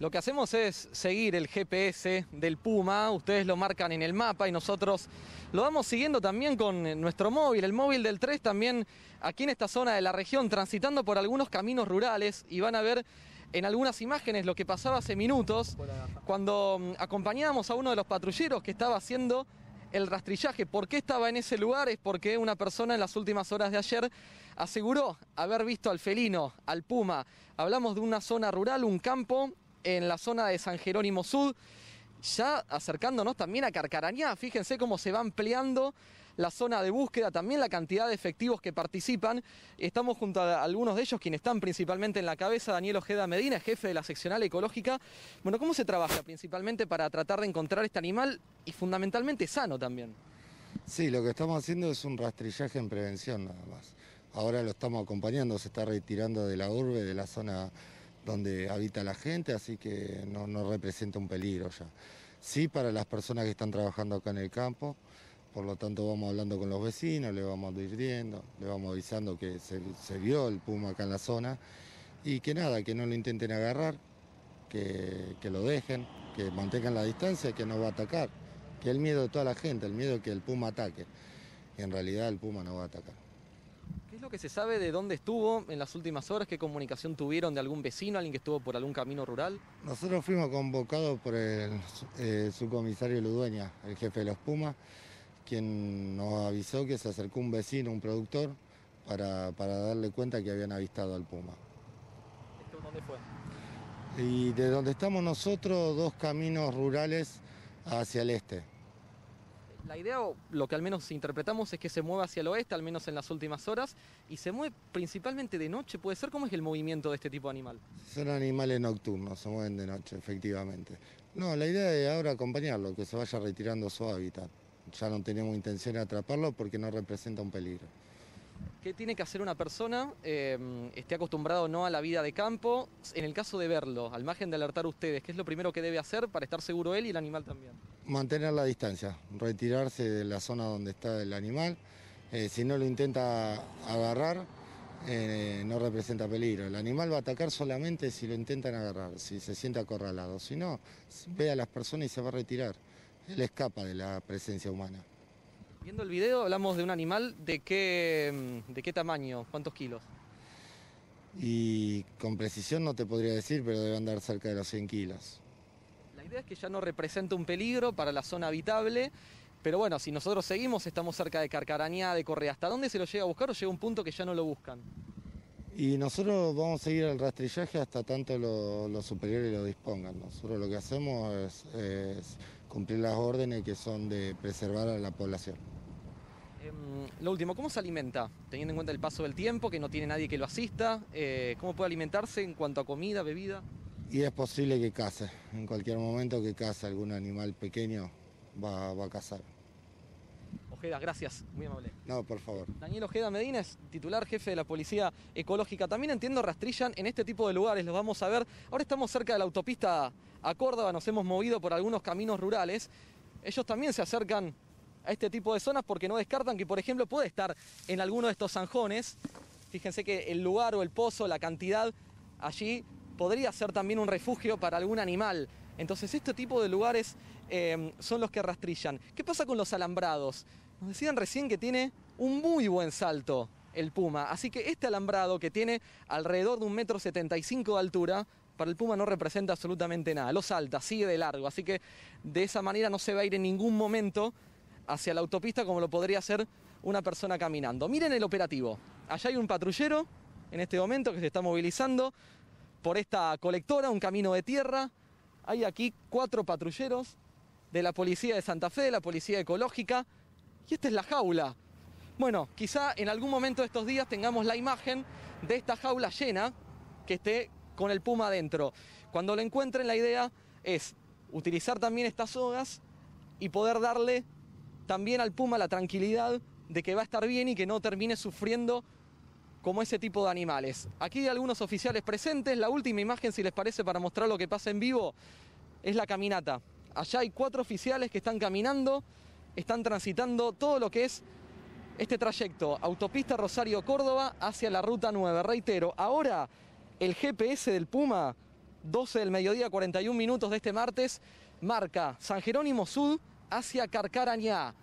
Lo que hacemos es seguir el GPS del Puma, ustedes lo marcan en el mapa y nosotros lo vamos siguiendo también con nuestro móvil, el móvil del 3 también aquí en esta zona de la región, transitando por algunos caminos rurales y van a ver en algunas imágenes lo que pasaba hace minutos cuando mm, acompañábamos a uno de los patrulleros que estaba haciendo el rastrillaje. ¿Por qué estaba en ese lugar? Es porque una persona en las últimas horas de ayer aseguró haber visto al felino, al puma. Hablamos de una zona rural, un campo en la zona de San Jerónimo Sud. Ya acercándonos también a Carcarañá, fíjense cómo se va ampliando la zona de búsqueda, también la cantidad de efectivos que participan. Estamos junto a algunos de ellos, quienes están principalmente en la cabeza, Daniel Ojeda Medina, jefe de la seccional ecológica. Bueno, ¿cómo se trabaja principalmente para tratar de encontrar este animal y fundamentalmente sano también? Sí, lo que estamos haciendo es un rastrillaje en prevención nada más. Ahora lo estamos acompañando, se está retirando de la urbe, de la zona donde habita la gente, así que no, representa un peligro ya. Sí para las personas que están trabajando acá en el campo, por lo tanto vamos hablando con los vecinos, le vamos advirtiendo, le vamos avisando que se, vio el puma acá en la zona y que nada, que no lo intenten agarrar, que, lo dejen, que mantengan la distancia, que no va a atacar, que el miedo de toda la gente, el miedo que el puma ataque. Y en realidad el puma no va a atacar es lo que se sabe de dónde estuvo en las últimas horas? ¿Qué comunicación tuvieron de algún vecino, alguien que estuvo por algún camino rural? Nosotros fuimos convocados por el eh, subcomisario Ludueña, el jefe de los Pumas, quien nos avisó que se acercó un vecino, un productor, para, darle cuenta que habían avistado al Puma. ¿Esto dónde fue? Y de donde estamos nosotros, dos caminos rurales hacia el este. La idea, lo que al menos interpretamos, es que se mueve hacia el oeste, al menos en las últimas horas, y se mueve principalmente de noche. ¿Puede ser cómo es el movimiento de este tipo de animal? Son animales nocturnos, se mueven de noche, efectivamente. No, la idea es ahora acompañarlo, que se vaya retirando su hábitat. Ya no tenemos intención de atraparlo porque no representa un peligro. ¿Qué tiene que hacer una persona? Em, esté acostumbrado o no a la vida de campo. En el caso de verlo, al margen de alertar a ustedes, ¿qué es lo primero que debe hacer para estar seguro él y el animal también? Mantener la distancia, retirarse de la zona donde está el animal. Eh, si no lo intenta agarrar, eh, no representa peligro. El animal va a atacar solamente si lo intentan agarrar, si se siente acorralado. Si no, ve a las personas y se va a retirar. Él escapa de la presencia humana. Viendo el video hablamos de un animal de qué, mm, de qué tamaño, cuántos kilos. Y con precisión no te podría decir, pero debe andar cerca de los 100 kilos. La idea es que ya no representa un peligro para la zona habitable, pero bueno, si nosotros seguimos, estamos cerca de Carcarañá, de Correa. ¿Hasta dónde se lo llega a buscar o llega un punto que ya no lo buscan? Y nosotros vamos a seguir el rastrillaje hasta tanto los superiores lo dispongan. Nosotros lo que hacemos es cumplir las órdenes que son de preservar a la población. Em, lo último, ¿cómo se alimenta? Teniendo en cuenta el paso del tiempo, que no tiene nadie que lo asista, eh, ¿cómo puede alimentarse en cuanto a comida, bebida? Y es posible que case. en cualquier momento que case algún animal pequeño va, va a cazar. Ojeda, gracias, muy amable. No, por favor. Daniel Ojeda Medina es titular jefe de la Policía Ecológica. También entiendo rastrillan en este tipo de lugares, los vamos a ver. Ahora estamos cerca de la autopista a Córdoba, nos hemos movido por algunos caminos rurales, ellos también se acercan a este tipo de zonas porque no descartan que, por ejemplo, puede estar en alguno de estos zanjones. Fíjense que el lugar o el pozo, la cantidad allí podría ser también un refugio para algún animal. Entonces este tipo de lugares em, son los que rastrillan. ¿Qué pasa con los alambrados? Nos decían recién que tiene un muy buen salto el puma, así que este alambrado que tiene alrededor de un metro setenta de altura para el Puma no representa absolutamente nada. Lo salta, sigue de largo, así que de esa manera no se va a ir en ningún momento hacia la autopista como lo podría hacer una persona caminando. Miren el operativo. Allá hay un patrullero en este momento que se está movilizando por esta colectora, un camino de tierra. Hay aquí cuatro patrulleros de la Policía de Santa Fe, de la Policía Ecológica. Y esta es la jaula. Bueno, quizá en algún momento de estos días tengamos la imagen de esta jaula llena que esté con el puma adentro. Cuando lo encuentren, la idea es utilizar también estas sogas y poder darle también al puma la tranquilidad de que va a estar bien y que no termine sufriendo como ese tipo de animales. Aquí hay algunos oficiales presentes. La última imagen, si les parece, para mostrar lo que pasa en vivo, es la caminata. Allá hay cuatro oficiales que están caminando, están transitando todo lo que es este trayecto, autopista Rosario-Córdoba hacia la Ruta 9. Reitero, ahora el GPS del Puma, 12 del mediodía, 41 minutos de este martes, marca San Jerónimo Sud hacia Carcarañá.